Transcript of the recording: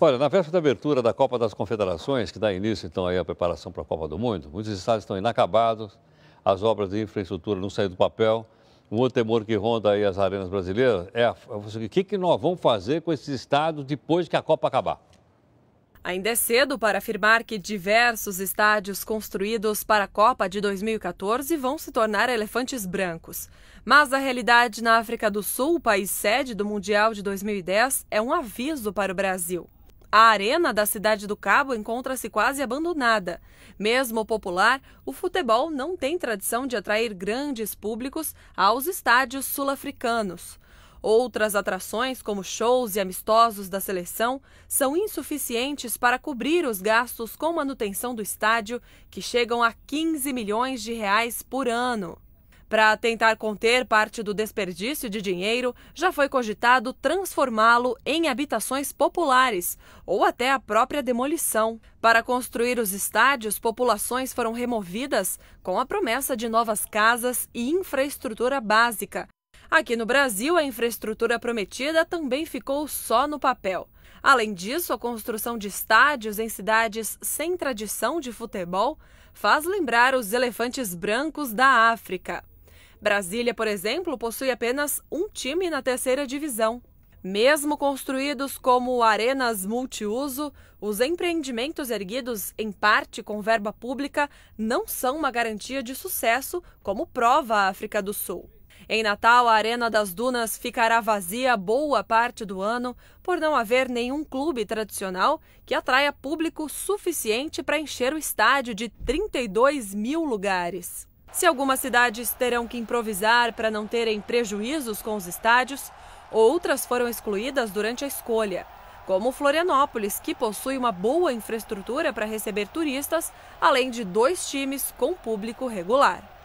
Olha, na véspera da abertura da Copa das Confederações, que dá início então aí à preparação para a Copa do Mundo, muitos estados estão inacabados, as obras de infraestrutura não saíram do papel. Um outro temor que ronda aí as arenas brasileiras é, é o que, que nós vamos fazer com esses estados depois que a Copa acabar? Ainda é cedo para afirmar que diversos estádios construídos para a Copa de 2014 vão se tornar elefantes brancos. Mas a realidade na África do Sul, país sede do Mundial de 2010, é um aviso para o Brasil. A arena da Cidade do Cabo encontra-se quase abandonada. Mesmo popular, o futebol não tem tradição de atrair grandes públicos aos estádios sul-africanos. Outras atrações, como shows e amistosos da seleção, são insuficientes para cobrir os gastos com manutenção do estádio, que chegam a 15 milhões de reais por ano. Para tentar conter parte do desperdício de dinheiro, já foi cogitado transformá-lo em habitações populares ou até a própria demolição. Para construir os estádios, populações foram removidas com a promessa de novas casas e infraestrutura básica. Aqui no Brasil, a infraestrutura prometida também ficou só no papel. Além disso, a construção de estádios em cidades sem tradição de futebol faz lembrar os elefantes brancos da África. Brasília, por exemplo, possui apenas um time na terceira divisão. Mesmo construídos como arenas multiuso, os empreendimentos erguidos em parte com verba pública não são uma garantia de sucesso, como prova a África do Sul. Em Natal, a Arena das Dunas ficará vazia boa parte do ano por não haver nenhum clube tradicional que atraia público suficiente para encher o estádio de 32 mil lugares. Se algumas cidades terão que improvisar para não terem prejuízos com os estádios, outras foram excluídas durante a escolha, como Florianópolis, que possui uma boa infraestrutura para receber turistas, além de dois times com público regular.